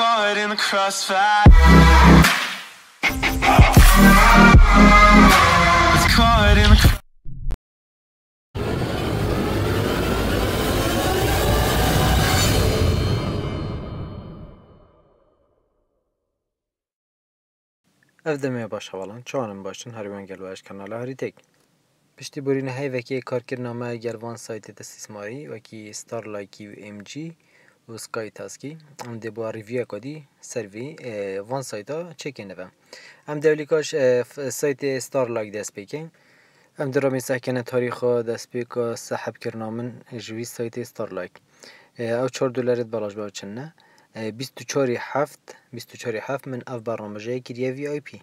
caught in the crossfire. It's caught in the ئەفدەمێ باشەواڵان چوانم باشن هەروان گەلواش کەناڵە هەریتێک پشتی بورینە هەیوەکی کارکردنامای گەلوان سایتی دەستیسماری وەکی ستار لایکی و MG سکای تاسکی ام دی بو ریویو کدی سروی وان سایتا ام دبلی کاش سایت استار لاک دس پیکین ام درو می سکن تاریخ د سپیکو صاحب کرنامن جوی سایت استار لاک او 4 دلار بلاش به چنه 24 هفت 24 هفت من اف برنامه کی وی آی پی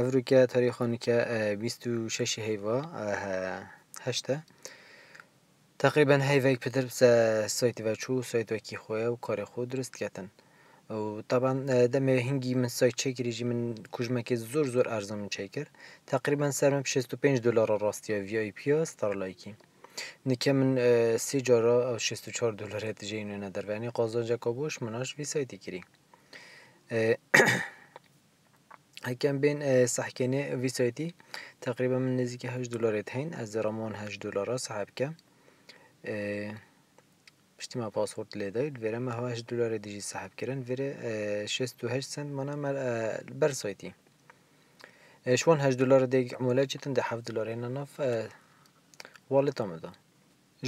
افریقا که 26 هیوا هشته تقریبا هی وک پتر سایت و چو سایت وکی خویا و کار خود درست کتن و طبعا دم هنگی من سایت چه کریجی من کجمه زور زور ارزان من چکر تقریبا سرم 65 دلار راستی وی آی پی استار لایکی نکه من سی جارا او 64 دلار هتیجه اینو ندر و یعنی قازان کابوش مناش وی سایتی کری هکم بین سحکنه وی سایتی تقریبا من نزدیک 8 دلار هین از رمان 8 دلار صاحب کم پشتیما پاسپۆرت لێ دەوێت وێرە مەهواش دولارە دیژی سەحبکردن وێرە 6 سند مانە بەرسایتی شوان هەش دلار دێک مۆلاجیتن دە حەف دلارێنە ناف واڵێتامەدا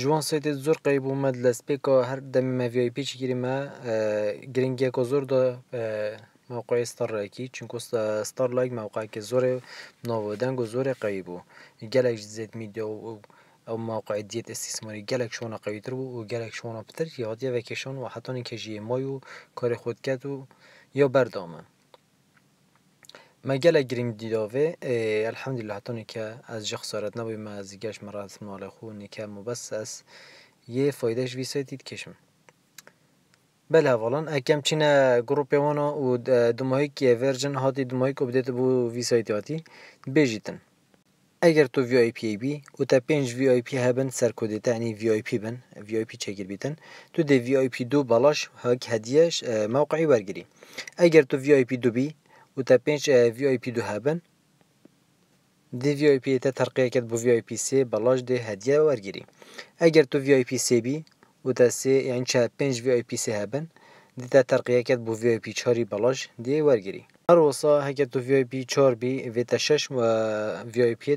جوان سێتێت زۆر قەی بوومەد لە سپێکە هەر دەمی مەڤای پێچگیری مە گرنگیەکە زۆر دا موقعی ستارڕێکی چونکو ستار لایک مووقعکە زۆرێ ناوەدەنگ و زۆرە قەی بوو گەلێک زێت میدیە و اما قاعدیت استثماری گلک شونه قوی تر بود و گلک شونه پتر یاد یا وکشان و حتی این که مایو کار خود کرد و یا بردامه ما گلک گریم دیداوه الحمدلله حتی که از جخ سارت نبوی ما از گشت مرات مال خونی که مبس از یه فایدهش ویسای دید کشم بله اولا اکم چین گروپ یوانا و که ورژن هاتی دمایک بدهت بو ویسایتی هاتی بیجیتن اگر تو VIP آی بی و تا پنج وی آی پی هبن سر کد تعنی وی آی پی بن وی آی پی چگیر بیتن تو دی وی آی پی دو بالاش هک هدیهش موقعی برگری اگر تو وی آی پی دو بی و تا پنج وی آی پی دو هبن دی وی آی پی تا ترقیه کرد بو وی آی پی سی بالاش دی هدیه برگری اگر تو وی آی پی سی بی و تا سی یعنی چه پنج وی آی پی سی هبن دی تا ترقیه کرد بو وی آی پی چاری بالاش دی برگری هر وسا هگه تو وی آی پی 4 بی وی تا 6 و وی آی پی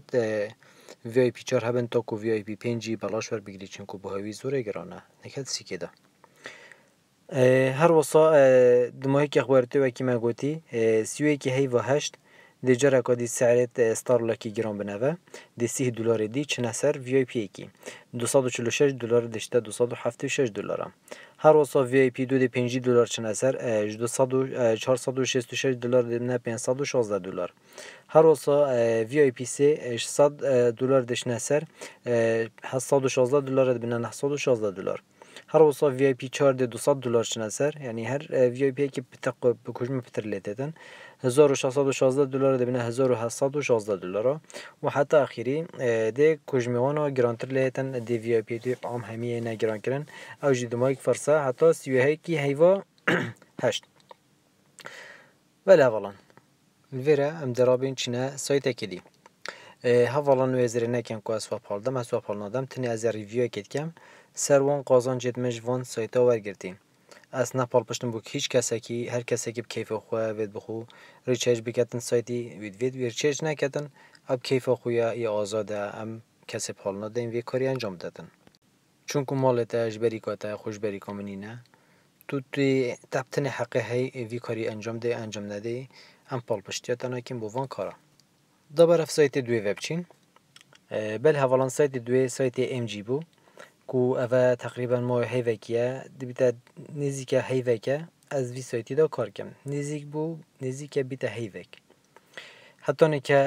وی آی پی 4 هبن تا کو وی آی پی 5 بلاش ور بگیری چون کو بهوی زوره گرانه نکد سی کده هر وسا دمایی که خبرتی و کی سی سیوی کی هی و هشت دی جره که دی سعرت ستار لکی گران بنوه دی سیه دولار دی چنه سر وی آی پی اکی 246 دلار دشته 276 دلار هر وصا وی آی پی دو دی 5 دلار چنه سر 466 دلار دی نه 516 دلار هر وصا وی آی پی سی 600 دلار دشنه سر 716 دلار دی نه 916 دلار هر وصا وی پی چار ده 200 دلار شناسر یعنی هر وی پی کی پتق بکجم پتر لیدن 1616 دلار ده بینه 1716 دلار و حتی اخیری ده کجمیوانا گرانتر لیدن دی وی پی دی عام همیه نه گران کرن او جی دمایک فرسا حتی سیوه کی هیوا هشت بله والله الفيرا ام درابين چنا سايتا كدي هفالان وزرينه كن كو اسوا پالدم اسوا پالنادم تني از ريفيو كتكم سر قازان جد وان سایت آور از نپال پشتم بود هیچ کسی که هر کسی که کیف خواه بید بخو ریچارج بکاتن سایتی وید وید بید ریچارج اب کیف خویا یا آزاده ام کسی پال ندهیم وی کاری انجام دادن. چون که مال تاج بریکاتا خوش بریکامنی نه تو توی تبتن حقه هی وی کاری انجام ده انجام نده ام پال پشتی ها کم بوان کارا. دا برف سایت دوی ویبچین بل هفالان سایت دوی سایت ام جی بو کو اوه تقریبا ما هیوکیه دی بیتا نیزی که هیوکه از وی سایتی دا کار کم نیزی که بو نیزی که بیتا هیوک حتی نکه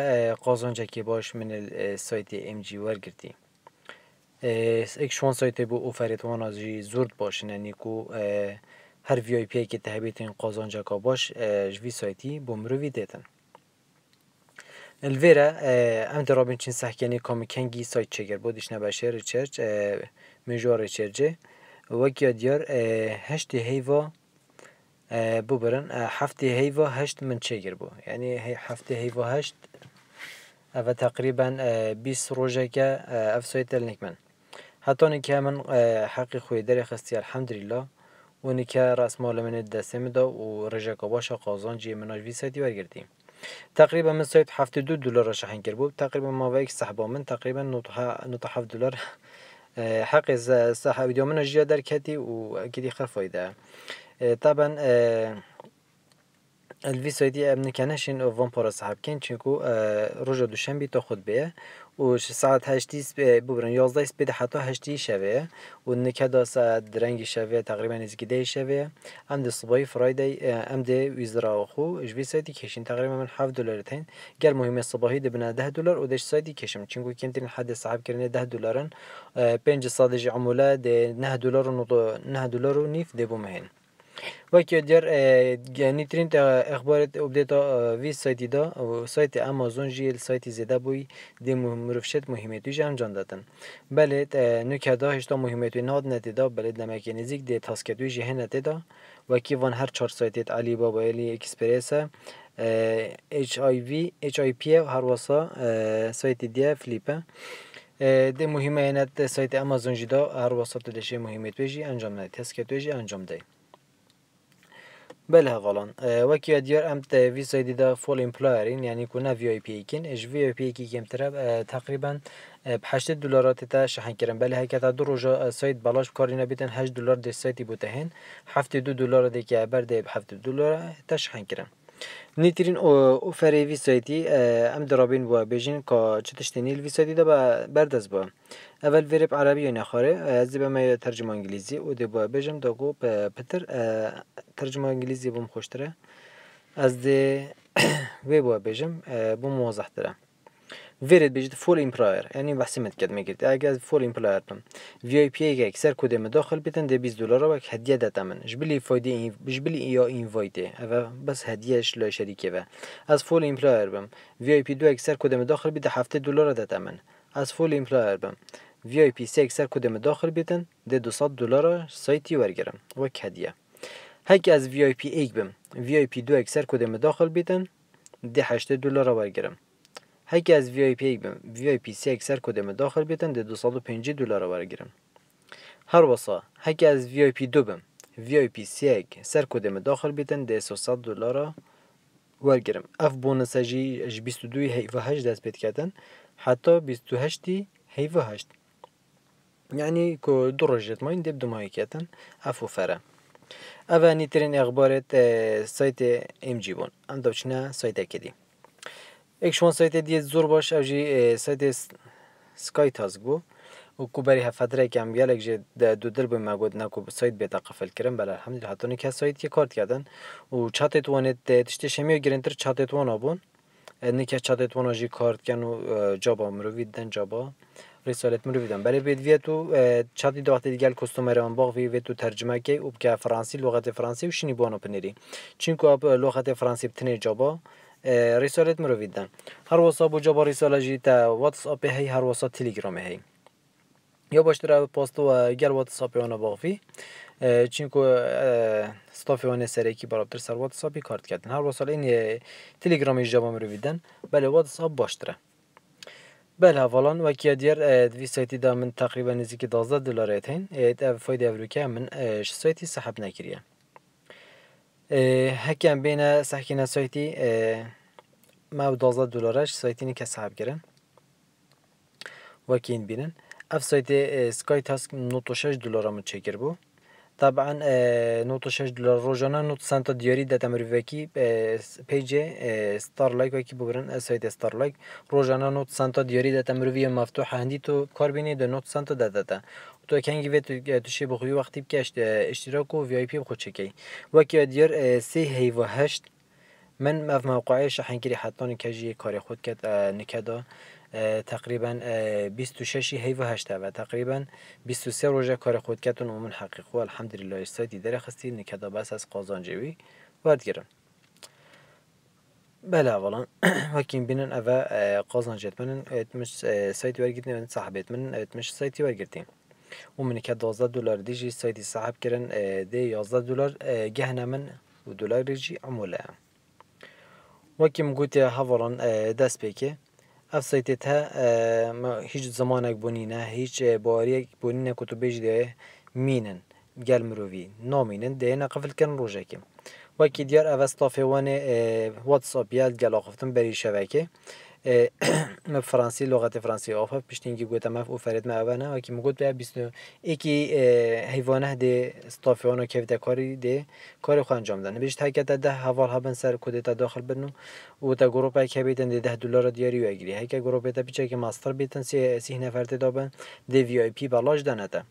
قازان که باش من سایت ایم جی ور گردی ایک شوان سایتی بو اوفریت وان از جی زورد باش نینی هر وی آی پی که تهبیت این که باش جوی سایتی بو رو دیتن الویره ام درابین چین سحکینی کامی کنگی سایت چگر بودش نباشه ریچرچ مجار چرجه وکی دیار آه، هشت هیوا آه، ببرن هفت آه، هیوا هشت من چگر بو یعنی يعني هفت هیوا هشت و تقریبا 20 روزه که افسایت تلنک من حتی نکه من حق خوی داری خستی الحمدلله و نکه راس مال من دستم دا و رجا کباش قازان جی مناج وی سایتی برگردیم تقریبا من سایت هفت دو دلار شحن کرد بود تقریبا ما و یک صحبا من تقریبا هفت دلار حق صاحب دیامن جیا در کتی و گیری خفایده طبعا الوی سایدی امن کنشین و وان پارا صاحب کن چونکو روژا دوشنبی تا خود بیه و ساعت هشتی ببرن یازده سپید حتی هشتی شوه و نکه دا ساعت درنگ شوه تقریبا از گده شوه ام ده صبحی فرایدی ام ده ویزرا خو جوی سایتی کشین تقریبا من 7 دلار تین گر مهمه صبحی ده بنا 10 دلار و دش سایتی کشم چونکو کمترین حد صاحب کرنه 10 دلارن 5 صادج عموله ده 9 دلار و 9 دلار و نیف ده وکی در یعنی ترینت اخبار ابدیتا وی سایتی دا و سایت امازون جیل سایتی زده بوی دی مرفشت مهمتویش انجام دادن بله نوکه دا هشتا مهمتوی ناد نتیدا بله دمکی نزیک دی تاسکتوی جه و وکی وان هر چهار سایت علی بابا علی اکسپریسه اچ آی وی اچ آی پی هر واسا سایتی دیه فلیپه دی مهمه اینت سایت امازون جدا هر واسط دشه مهمه انجام نده تسکت جی انجام دی. بله غلان وکی دیار ام ویزای دیدا فول امپلایرین یعنی کنا وی آی پی کن اج وی آی پی کی کمتر تقریبا ب 8 دلارات تا شحن کردن بله هکتا دو روزا سایت بالاش کارینا بیتن 8 دلار دی سایتی بوتهن 72 دو دلار دی بر 7 دلار تا شحن نیترین او فری ویسایتی ام درابین و بیجین که چه وی ویسایتی دا برداز با اول ویرب عربی و نخاره از به ما ترجمه انگلیزی او دی با بیجم دا گو پتر ترجمه انگلیزی بوم خوشتره از دی وی بوا بیجم بوم واضح ویرید بجد فول امپلایر یعنی بحثی متکد میگید اگر فول امپلایر تم وی آی پی یک سر کد داخل بیتن ده 20 دلار و هدیه داد من جبلی فایده این جبلی یا این وایده و بس هدیهش لای شریکه و از فول امپلایر بم وی آی پی دو یک سر کد داخل بده 7 دلار داد من از فول امپلایر بم وی آی پی سه یک سر کد داخل بدن ده 200 دلار سایتی ورگرم و هدیه هک از وی آی پی 1 بم وی آی پی دو یک سر کد داخل بدن ده 8 دلار ورگرم هکی از VIP 1 بم VIP سی یک سر کدم داخل بیتن ده 250 دلار و برگیرم هر وسا هکی از VIP 2 بم VIP سی یک سر کدم داخل بیتن ده 600 و برگیرم اف بونس اجی اج 22 هیو 8 دست بیت کردن حتی 28 هیو 8 یعنی که دو رجت ما این دب دو ماهی کردن اف و فره اوانی ترین اخبارت سایت ام جی بون ام دوچنه سایت اکدیم یک شون سایت دیگه زور باش او جی سایت سکای تاز بو و کو بری هفتره که هم گلک دو در به مگود نکو سایت بیتا قفل کرن بله الحمدلله حتی که سایت که کارت کردن و چات توانید تشتی شمیو گرنتر چات توان که نکه چات توان جی کارت کن و جابا مروید دن جابا رسالت مروید دن بله بید ویه تو چاتی دو وقتی دیگل کستومر آن باق ویه تو ترجمه که و بکه فرانسی لغت فرانسی و شنی بوانا پنیری چون که لغت فرانسی بتنی جابا رسالت مرویدن هر واسا بوجا با رساله واتس اپ هی هر واسا تلگرام هی یا باشتر پاستو گل واتساپ اون چون چونکو استاف که سرکی برابر سر واتس اپی کارت کردن هر واسا این تلگرام جواب مرویدن بله باش باشتره بله هفالان و کیا دیر دوی سایتی دا من تقریبا نزدیک 12 دلار هین ایت من سایتی نکریم هەکیان بینە سەحکینە سویتی ماو دۆزە دولارەش سویتینی کە سابگرن وەکیین بینن ئەف سویتێ سکای تاسک 96 دلارە من چێگر بوو طبعا نوت شش دلار روزانه نوت سنت دیاری داده تمر کی پیج استار لایک کی بگرن سایت استار لایک روزانه نوت سنت دیاری داده تمر مفتوح هندی تو کار بینی دو نوت سنت داده تا تو کنگی وقت تو شی بخوی وقتی بکش اشتراک و وی آی پی بخود چکی وکی دیار سی هی و هشت من مف موقعی شحنگیری حتی نکجی کاری خود کرد نکده. تقریبا 26 هیو هشتا و تقریبا 23 روژه کار خود کتون و حقیق و الحمدلله استایتی در خستی نکدا بس از قازانجوی وارد گرن بله اولا وكين بينن افا اه، قازن جت منن اتمش اه، سايت ورگتن من صاحبت من اتمش سايتي ورگتن ومن که 12 دلار دیجی سایتی صاحب کردن اه، دی 11 دلار جهنا من دلار دیجی عمولة وكيم قلت هفرن داس بيكي اف سایتت ها ما هیچ زمانک بونینه هیچ باریک بونینه که تو بیش ده مینن گل مروی نامینن ده نه قفل کن روزه کم وکی دیار اوست تافیوان واتساپ یاد گل آخفتن بری شبکه فرانسی لغت فرانسی آف پشتینگی گوتا مف او فرید معوانا و کی مگوت به 20 یکی حیوانه ده استافیان و کیف کاری ده کار خو انجام دادن بیش حرکت ده حوال ها بن سر کودتا داخل بنو و تا گروپ که بیتن ده 10 دلار دیاری و اگری هک گروپ تا پیچه که ماستر بیتن سی سی نفر ته دابن دی وی آی پی بالاج دنته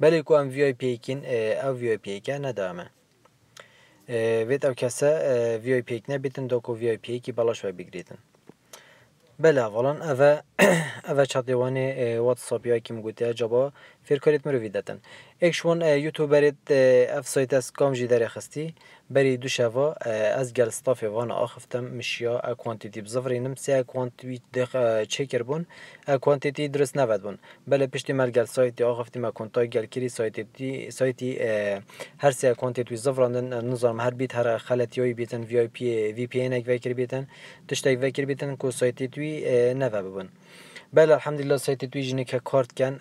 بلکه کو ام وی آی پی کین او وی آی پی که ندامه وید او کسه وی آی پی نه بیتن دوکو وی آی پی کی بالاش و بگریتن bela olan eve اول چادیوان واتساپ یا کی گوتیا جابا فیرکاریت مرو ویدتن اکشون یوتیوبریت اف سایت اس کام جی در خستی بری دو شوا از گل استاف وان آخفتم مشیا کوانتیتی بزفرینم سی کوانتیتی دق چکر بون کوانتیتی درس نود بون بله پشتی مل گل سایت اخفتم کونتای گل کری سایتی سایتی هر سی کوانتیتی زفراندن نظام هر بیت هر خلطیای بیتن وی آی پی وی پی ان اک وکر بیتن تشتای وکر بیتن کو سایتی توی ببون بله الحمدلله سایت توی جنی که کارت کن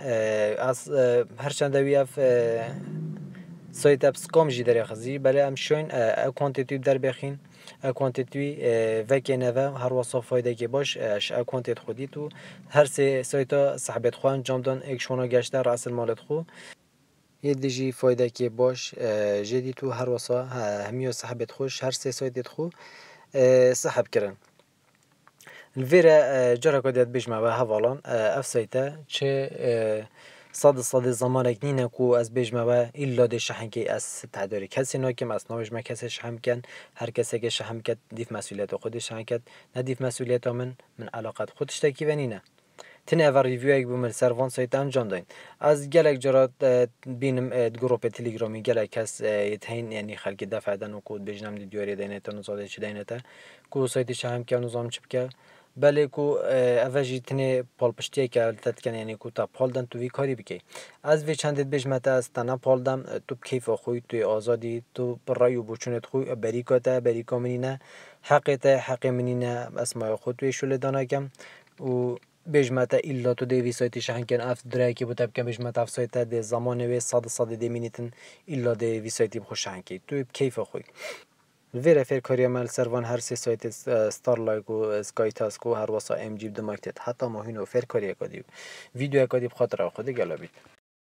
از هرچند دوی اف سایت اپس کام جی داری خزی بله ام شوین اکوانت توی در بخین اکوانت توی وکی نوه، هر واسه فایده که باش اش اکانت خودی تو هر سی سایت صحبت خوان انجام دان شونا گشته اصل مالت خو یه دیجی فایده که باش جدی تو هر واسه همیو صحبت خوش هر سی سایت خو صحب کرن الفیرا جری بیش بیجمع بها هفالان افسیتا چه صد صد زمان نینه کو از بیش مبا ایلا دی شحن که از تعداری کسی نا که از ناوش ما کن هر کسی که شحن کد دیف مسئولیت خودش شحن کد نه دیف مسئولیت من من علاقت خودش تکی و نینه تن اول ریویو یک بومن سر وان سایت انجام داین از گلک جرا بینم گروپ تلگرامی گلک کس یتین یعنی خلق دفع دن و کود بجنم دیواری دینه تا نزاده چی دینه تا کو سایت شحن کن نظام که بله کو اوه تنه تنه پالپشتیه که کن یعنی کو تا پالدن تو کاری بکی از وی چندت بجمت از تنه پالدم تو کیف خوی توی آزادی تو برای و بچونت خوی بریکاته، تا بریکا نه حق حق خود توی شل او و ایلا الا تو وی سایتی شهن کن اف درای که بوتب کن بجمت اف سایت ده زمان وی صد صد دی مینیتن الا وی سایتی بخوش کی تو کیف خوی ویر افیر مل سروان هر سایت ستار لایگ و سکای تاسک و هر واسا ام جیب دمکتید حتی ماهین و افیر اکادیب ویدیو اکادیب خاطر او خود گلا